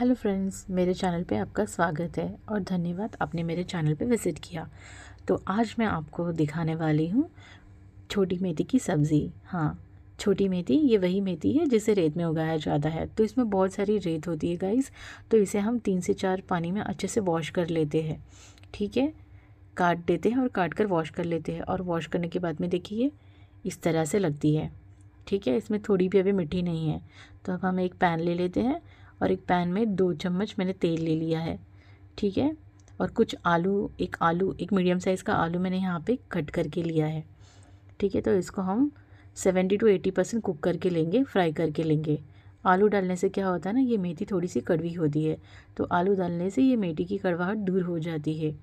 hello friends मेरे channel पे आपका स्वागत है और धन्यवाद आपने मेरे चैनल पे विज़िट किया तो आज मैं आपको दिखाने वाली हूँ छोटी मेथी की सब्ज़ी हाँ छोटी मेथी ये वही मेथी है जिसे रेत में उगाया जाता है तो इसमें बहुत सारी रेत होती है गाइस तो इसे हम तीन से चार पानी में अच्छे से वॉश कर लेते हैं ठीक है काट देते हैं और काट कर वॉश कर लेते हैं और वॉश करने के बाद में देखिए इस तरह से लगती है ठीक है इसमें थोड़ी भी अभी मिट्टी नहीं है तो अब हम एक पैन ले लेते हैं और एक पैन में दो चम्मच मैंने तेल ले लिया है ठीक है और कुछ आलू एक आलू एक मीडियम साइज़ का आलू मैंने यहाँ पे कट करके लिया है ठीक है तो इसको हम seventy two eighty percent cook करके लेंगे फ्राई करके लेंगे आलू डालने से क्या होता है ना ये मेथी थोड़ी सी कड़वी होती है तो आलू डालने से ये मेथी की कड़वाहट दूर हो जाती है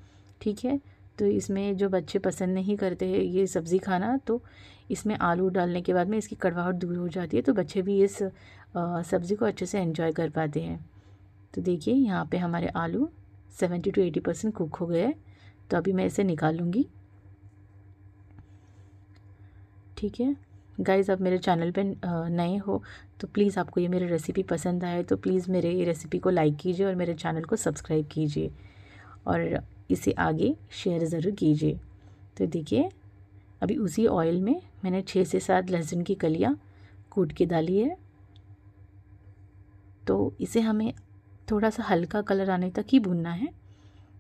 ठीक है तो इसमें जो बच्चे पसंद नहीं करते ये सब्ज़ी खाना तो इसमें आलू डालने के बाद में इसकी कड़वाहट दूर हो जाती है तो बच्चे भी इस सब्ज़ी को अच्छे से एंजॉय कर पाते हैं तो देखिए यहाँ पे हमारे आलू seventy two eighty percent cook हो गए तो अभी मैं इसे निकाल लूँगी ठीक है गाइज़ आप मेरे चैनल पे नए हो तो प्लीज़ आपको ये मेरी रेसिपी पसंद आए तो प्लीज़ मेरे ये रेसिपी को लाइक कीजिए और मेरे चैनल को सब्सक्राइब कीजिए और इसे आगे शेयर ज़रूर कीजिए तो देखिए अभी उसी ऑयल में मैंने छः से सात लहसुन की कलियाँ कूट के डाली है तो इसे हमें थोड़ा सा हल्का कलर आने तक ही भूनना है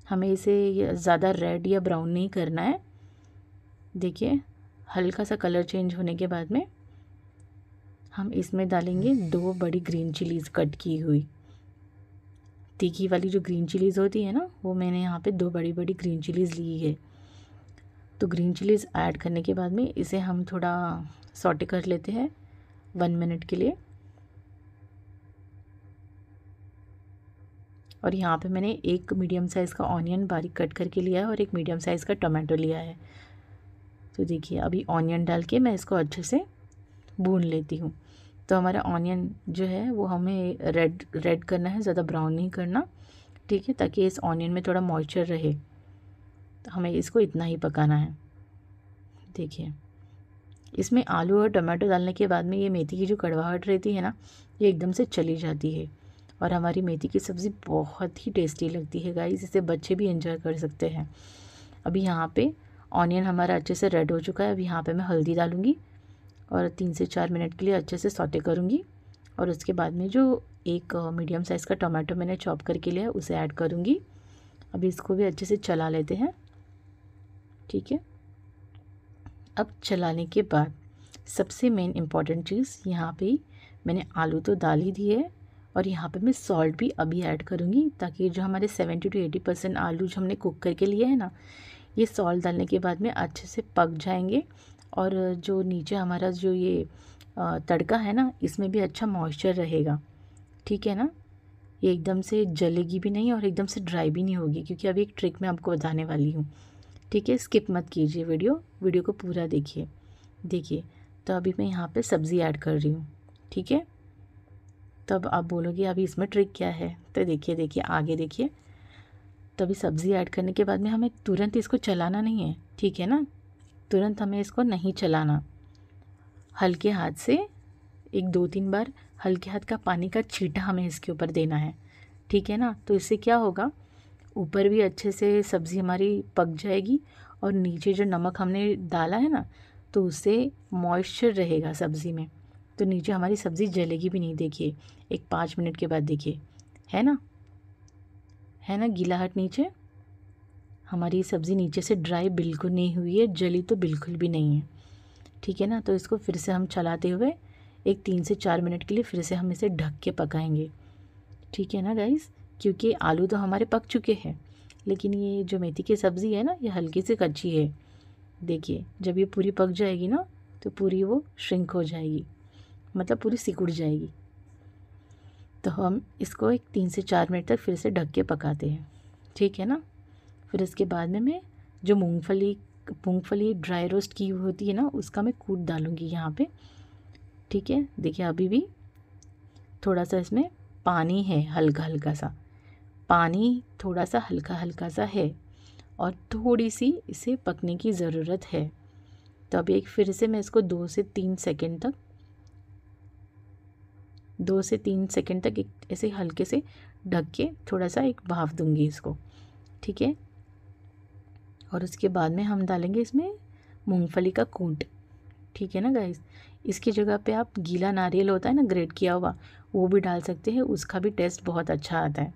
हमें इसे ज़्यादा रेड या ब्राउन नहीं करना है देखिए हल्का सा कलर चेंज होने के बाद में हम इसमें डालेंगे दो बड़ी ग्रीन चिलीज़ कट की हुई तीखी वाली जो ग्रीन चिलीज़ होती है ना वो मैंने यहाँ पे दो बड़ी बड़ी ग्रीन चिलीज़ ली है तो ग्रीन चिलीज़ ऐड करने के बाद में इसे हम थोड़ा सॉटे कर लेते हैं वन मिनट के लिए और यहाँ पे मैंने एक मीडियम साइज़ का ऑनियन बारीक कट करके लिया है और एक मीडियम साइज़ का टमाटो लिया है तो देखिए अभी ऑनियन डाल के मैं इसको अच्छे से भून लेती हूँ तो हमारा ऑनियन जो है वो हमें रेड रेड करना है ज़्यादा ब्राउन नहीं करना ठीक है ताकि इस ऑनियन में थोड़ा मॉइस्चर रहे तो हमें इसको इतना ही पकाना है देखिए इसमें आलू और टमाटो डालने के बाद में ये मेथी की जो कड़वाहट रहती है ना ये एकदम से चली जाती है और हमारी मेथी की सब्ज़ी बहुत ही टेस्टी लगती है गाइस इसे बच्चे भी एंजॉय कर सकते हैं अभी यहाँ पे ऑनियन हमारा अच्छे से रेड हो चुका है अब यहाँ पे मैं हल्दी डालूँगी और तीन से चार मिनट के लिए अच्छे से सौते करूँगी और उसके बाद में जो एक मीडियम साइज़ का टमाटो मैंने चॉप करके लिया उसे ऐड करूँगी अभी इसको भी अच्छे से चला लेते हैं ठीक है अब चलाने के बाद सबसे मेन इम्पॉर्टेंट चीज़ यहाँ पे मैंने आलू तो डाल ही दिए और यहाँ पे मैं सॉल्ट भी अभी ऐड करूँगी ताकि जो हमारे सेवेंटी टू एटी परसेंट आलू जो हमने कुक करके लिए है ना ये सॉल्ट डालने के बाद में अच्छे से पक जाएंगे और जो नीचे हमारा जो ये तड़का है ना इसमें भी अच्छा मॉइस्चर रहेगा ठीक है ना ये एकदम से जलेगी भी नहीं और एकदम से ड्राई भी नहीं होगी क्योंकि अभी एक ट्रिक मैं आपको बताने वाली हूँ ठीक है स्किप मत कीजिए वीडियो वीडियो को पूरा देखिए देखिए तो अभी मैं यहाँ पे सब्ज़ी ऐड कर रही हूँ ठीक है तब आप बोलोगे अभी इसमें ट्रिक क्या है तो देखिए देखिए आगे देखिए तो अभी सब्ज़ी ऐड करने के बाद में हमें तुरंत इसको चलाना नहीं है ठीक है ना तुरंत हमें इसको नहीं चलाना हल्के हाथ से एक दो तीन बार हल्के हाथ का पानी का छीटा हमें इसके ऊपर देना है ठीक है ना तो इससे क्या होगा ऊपर भी अच्छे से सब्ज़ी हमारी पक जाएगी और नीचे जो नमक हमने डाला है ना तो उससे मॉइस्चर रहेगा सब्ज़ी में तो नीचे हमारी सब्ज़ी जलेगी भी नहीं देखिए एक पाँच मिनट के बाद देखिए है ना है ना गीलाहट नीचे हमारी सब्ज़ी नीचे से ड्राई बिल्कुल नहीं हुई है जली तो बिल्कुल भी नहीं है ठीक है ना तो इसको फिर से हम चलाते हुए एक तीन से चार मिनट के लिए फिर से हम इसे ढक के पकाएंगे ठीक है ना गाइस क्योंकि आलू तो हमारे पक चुके हैं लेकिन ये जो मेथी की सब्ज़ी है ना ये हल्की सी कच्ची है देखिए जब ये पूरी पक जाएगी ना तो पूरी वो श्रिंक हो जाएगी मतलब पूरी सिकुड़ जाएगी तो हम इसको एक तीन से चार मिनट तक फिर से ढक के पकाते हैं ठीक है ना फिर इसके बाद में मैं जो मूंगफली मूंगफली ड्राई रोस्ट की होती है ना उसका मैं कूट डालूँगी यहाँ पे ठीक है देखिए अभी भी थोड़ा सा इसमें पानी है हल्का हल्का सा पानी थोड़ा सा हल्का हल्का सा है और थोड़ी सी इसे पकने की ज़रूरत है तो अब एक फिर से मैं इसको दो से तीन सेकंड तक दो से तीन सेकंड तक एक ऐसे हल्के से ढक के थोड़ा सा एक भाव दूंगी इसको ठीक है और उसके बाद में हम डालेंगे इसमें मूंगफली का कूट ठीक है ना गाइस इसकी जगह पे आप गीला नारियल होता है ना ग्रेट किया हुआ वो भी डाल सकते हैं उसका भी टेस्ट बहुत अच्छा आता है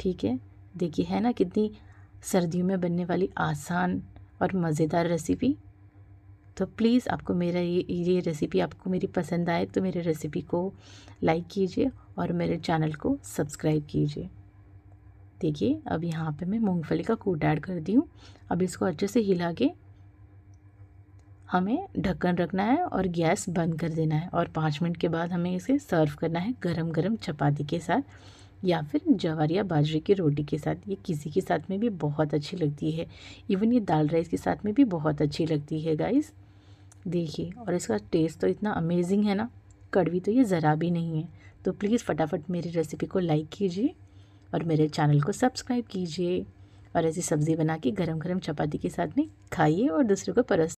ठीक है देखिए है ना कितनी सर्दियों में बनने वाली आसान और मज़ेदार रेसिपी तो प्लीज़ आपको मेरा ये ये रेसिपी आपको मेरी पसंद आए तो मेरे रेसिपी को लाइक कीजिए और मेरे चैनल को सब्सक्राइब कीजिए देखिए अब यहाँ पे मैं मूंगफली का कूट ऐड कर दी हूँ अब इसको अच्छे से हिला के हमें ढक्कन रखना है और गैस बंद कर देना है और पाँच मिनट के बाद हमें इसे सर्व करना है गरम गरम चपाती के साथ या फिर जवार या बाजरे की रोटी के साथ ये किसी के साथ में भी बहुत अच्छी लगती है इवन ये दाल राइस के साथ में भी बहुत अच्छी लगती है गाइस देखिए और इसका टेस्ट तो इतना अमेजिंग है ना कड़वी तो ये ज़रा भी नहीं है तो प्लीज़ फटाफट मेरी रेसिपी को लाइक कीजिए और मेरे चैनल को सब्सक्राइब कीजिए और ऐसी सब्ज़ी बना के गरम गरम चपाती के साथ में खाइए और दूसरे को परस